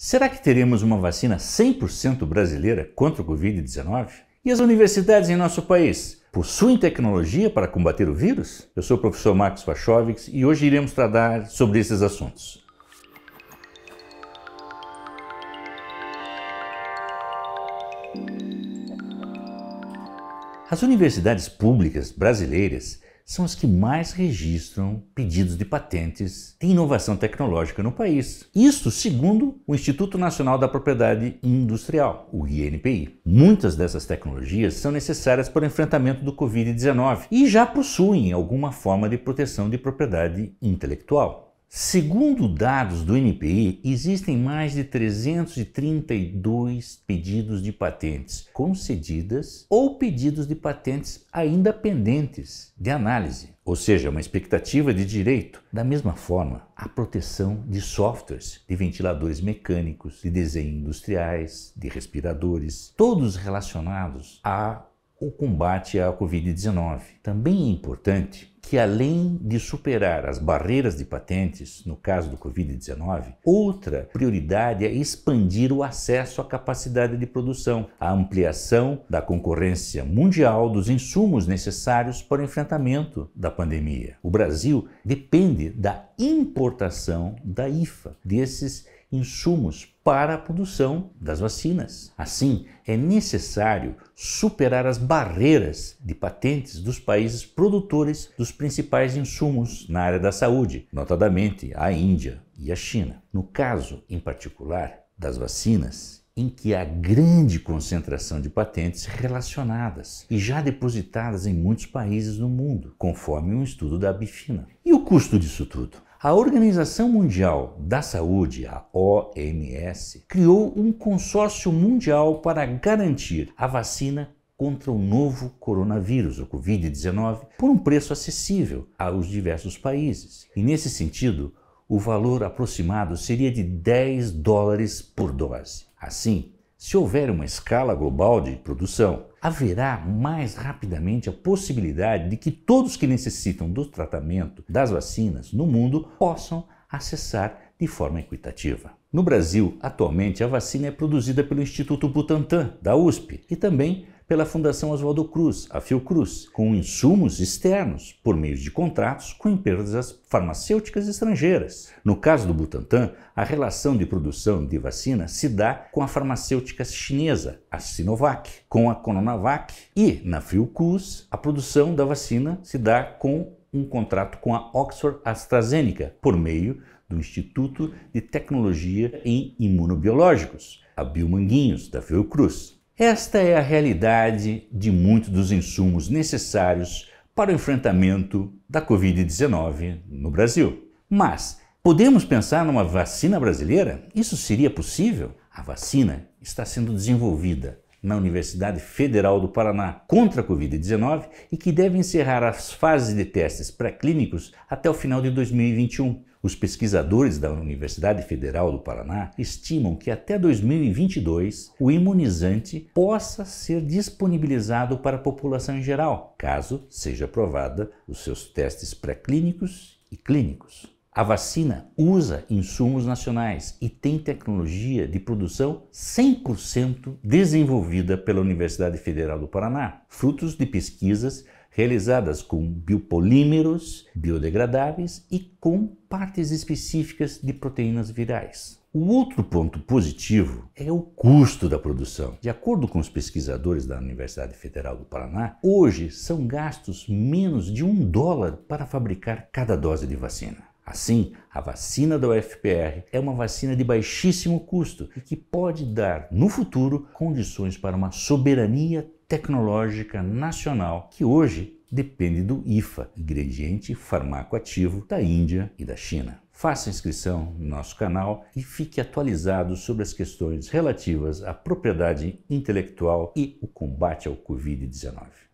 Será que teremos uma vacina 100% brasileira contra o Covid-19? E as universidades em nosso país possuem tecnologia para combater o vírus? Eu sou o professor Marcos Fachovics e hoje iremos tratar sobre esses assuntos. As universidades públicas brasileiras são as que mais registram pedidos de patentes de inovação tecnológica no país. Isso segundo o Instituto Nacional da Propriedade Industrial, o INPI. Muitas dessas tecnologias são necessárias para o enfrentamento do Covid-19 e já possuem alguma forma de proteção de propriedade intelectual. Segundo dados do NPI, existem mais de 332 pedidos de patentes concedidas ou pedidos de patentes ainda pendentes de análise, ou seja, uma expectativa de direito. Da mesma forma, a proteção de softwares, de ventiladores mecânicos, de desenho industriais, de respiradores, todos relacionados a o combate à Covid-19. Também é importante que, além de superar as barreiras de patentes, no caso do Covid-19, outra prioridade é expandir o acesso à capacidade de produção, a ampliação da concorrência mundial dos insumos necessários para o enfrentamento da pandemia. O Brasil depende da importação da IFA, desses insumos para a produção das vacinas. Assim, é necessário superar as barreiras de patentes dos países produtores dos principais insumos na área da saúde, notadamente a Índia e a China. No caso, em particular, das vacinas, em que há grande concentração de patentes relacionadas e já depositadas em muitos países no mundo, conforme um estudo da Bifina. E o custo disso tudo? A Organização Mundial da Saúde, a OMS, criou um consórcio mundial para garantir a vacina contra o novo coronavírus, o Covid-19, por um preço acessível aos diversos países. E nesse sentido, o valor aproximado seria de 10 dólares por dose. Assim, se houver uma escala global de produção, haverá mais rapidamente a possibilidade de que todos que necessitam do tratamento das vacinas no mundo possam acessar de forma equitativa. No Brasil, atualmente, a vacina é produzida pelo Instituto Butantan, da USP, e também pela Fundação Oswaldo Cruz, a Fiocruz, com insumos externos, por meio de contratos com empresas farmacêuticas estrangeiras. No caso do Butantan, a relação de produção de vacina se dá com a farmacêutica chinesa, a Sinovac, com a Coronavac e, na Fiocruz, a produção da vacina se dá com um contrato com a Oxford AstraZeneca, por meio do Instituto de Tecnologia em Imunobiológicos, a Biomanguinhos, da Fiocruz. Esta é a realidade de muitos dos insumos necessários para o enfrentamento da Covid-19 no Brasil. Mas podemos pensar numa vacina brasileira? Isso seria possível? A vacina está sendo desenvolvida na Universidade Federal do Paraná contra a Covid-19 e que deve encerrar as fases de testes pré-clínicos até o final de 2021. Os pesquisadores da Universidade Federal do Paraná estimam que até 2022 o imunizante possa ser disponibilizado para a população em geral, caso seja aprovada os seus testes pré-clínicos e clínicos. A vacina usa insumos nacionais e tem tecnologia de produção 100% desenvolvida pela Universidade Federal do Paraná, frutos de pesquisas realizadas com biopolímeros biodegradáveis e com partes específicas de proteínas virais. O outro ponto positivo é o custo da produção. De acordo com os pesquisadores da Universidade Federal do Paraná, hoje são gastos menos de um dólar para fabricar cada dose de vacina. Assim, a vacina da UFPR é uma vacina de baixíssimo custo e que pode dar, no futuro, condições para uma soberania tecnológica nacional, que hoje depende do IFA, ingrediente farmacoativo da Índia e da China. Faça inscrição no nosso canal e fique atualizado sobre as questões relativas à propriedade intelectual e o combate ao Covid-19.